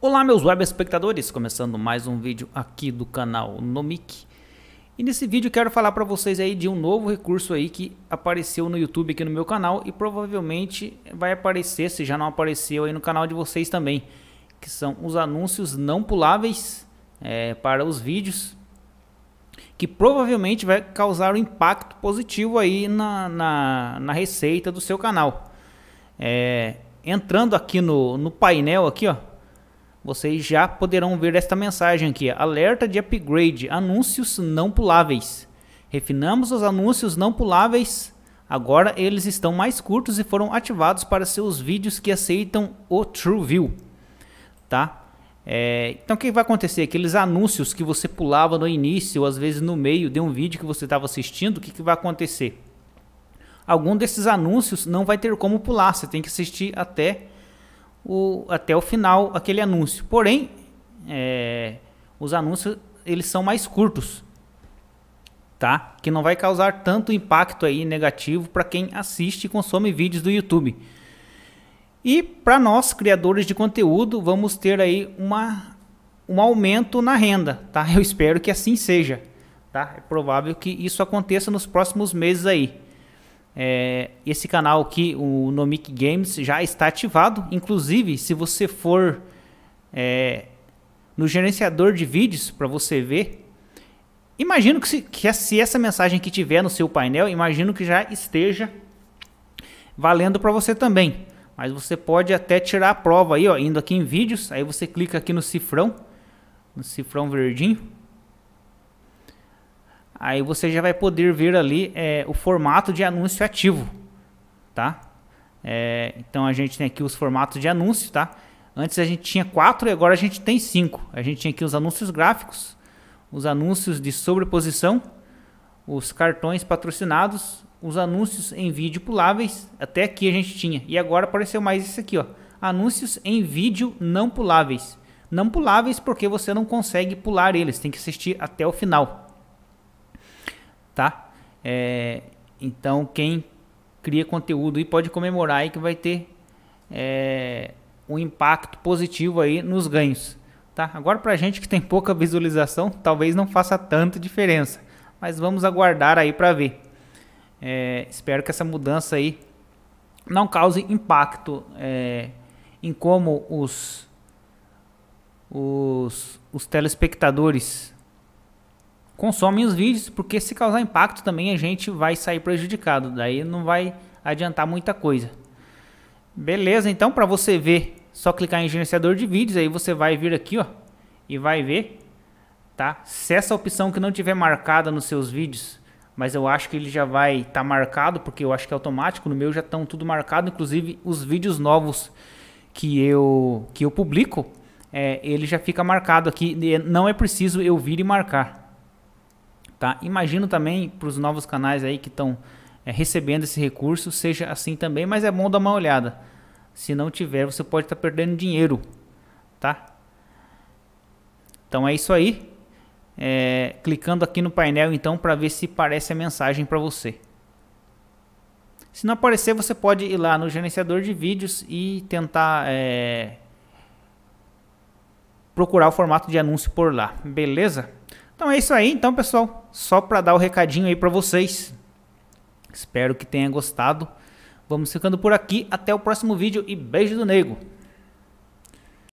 Olá meus web espectadores, começando mais um vídeo aqui do canal Nomic. E nesse vídeo quero falar para vocês aí de um novo recurso aí que apareceu no YouTube aqui no meu canal e provavelmente vai aparecer, se já não apareceu aí no canal de vocês também, que são os anúncios não puláveis é, para os vídeos, que provavelmente vai causar um impacto positivo aí na, na, na receita do seu canal. É, entrando aqui no, no painel aqui, ó, vocês já poderão ver esta mensagem aqui: alerta de upgrade, anúncios não puláveis. Refinamos os anúncios não puláveis. Agora eles estão mais curtos e foram ativados para seus vídeos que aceitam o view tá? É, então o que vai acontecer? Aqueles anúncios que você pulava no início, ou às vezes no meio de um vídeo que você estava assistindo, o que, que vai acontecer? Algum desses anúncios não vai ter como pular, você tem que assistir até o, até o final aquele anúncio. Porém, é, os anúncios eles são mais curtos, tá? Que não vai causar tanto impacto aí negativo para quem assiste e consome vídeos do YouTube. E para nós criadores de conteúdo, vamos ter aí uma, um aumento na renda, tá? Eu espero que assim seja, tá? É provável que isso aconteça nos próximos meses aí. É, esse canal aqui, o Nomic Games, já está ativado. Inclusive, se você for é, no gerenciador de vídeos para você ver, imagino que se, que se essa mensagem que tiver no seu painel, imagino que já esteja valendo para você também. Mas você pode até tirar a prova aí, ó, indo aqui em vídeos, aí você clica aqui no cifrão, no cifrão verdinho aí você já vai poder ver ali é, o formato de anúncio ativo, tá? É, então a gente tem aqui os formatos de anúncio, tá? Antes a gente tinha quatro e agora a gente tem cinco. A gente tinha aqui os anúncios gráficos, os anúncios de sobreposição, os cartões patrocinados, os anúncios em vídeo puláveis, até aqui a gente tinha. E agora apareceu mais isso aqui, ó. Anúncios em vídeo não puláveis. Não puláveis porque você não consegue pular eles, tem que assistir até o final tá? É, então quem cria conteúdo e pode comemorar aí que vai ter é, um impacto positivo aí nos ganhos, tá? Agora para gente que tem pouca visualização, talvez não faça tanta diferença, mas vamos aguardar aí para ver. É, espero que essa mudança aí não cause impacto é, em como os, os, os telespectadores consomem os vídeos, porque se causar impacto também a gente vai sair prejudicado, daí não vai adiantar muita coisa. Beleza, então para você ver, só clicar em gerenciador de vídeos, aí você vai vir aqui, ó, e vai ver, tá? Se essa opção que não tiver marcada nos seus vídeos, mas eu acho que ele já vai estar tá marcado, porque eu acho que é automático, no meu já estão tudo marcado, inclusive os vídeos novos que eu que eu publico, é, ele já fica marcado aqui, não é preciso eu vir e marcar. Tá? Imagino também para os novos canais aí que estão é, eh, recebendo esse recurso, seja assim também, mas é bom dar uma olhada. Se não tiver, você pode estar tá perdendo dinheiro, tá? Então é isso aí. É, clicando aqui no painel então para ver se aparece a mensagem para você. Se não aparecer, você pode ir lá no gerenciador de vídeos e tentar é, procurar o formato de anúncio por lá, beleza? Então é isso aí, então pessoal, só para dar o recadinho aí para vocês. Espero que tenha gostado. Vamos ficando por aqui, até o próximo vídeo e beijo do nego.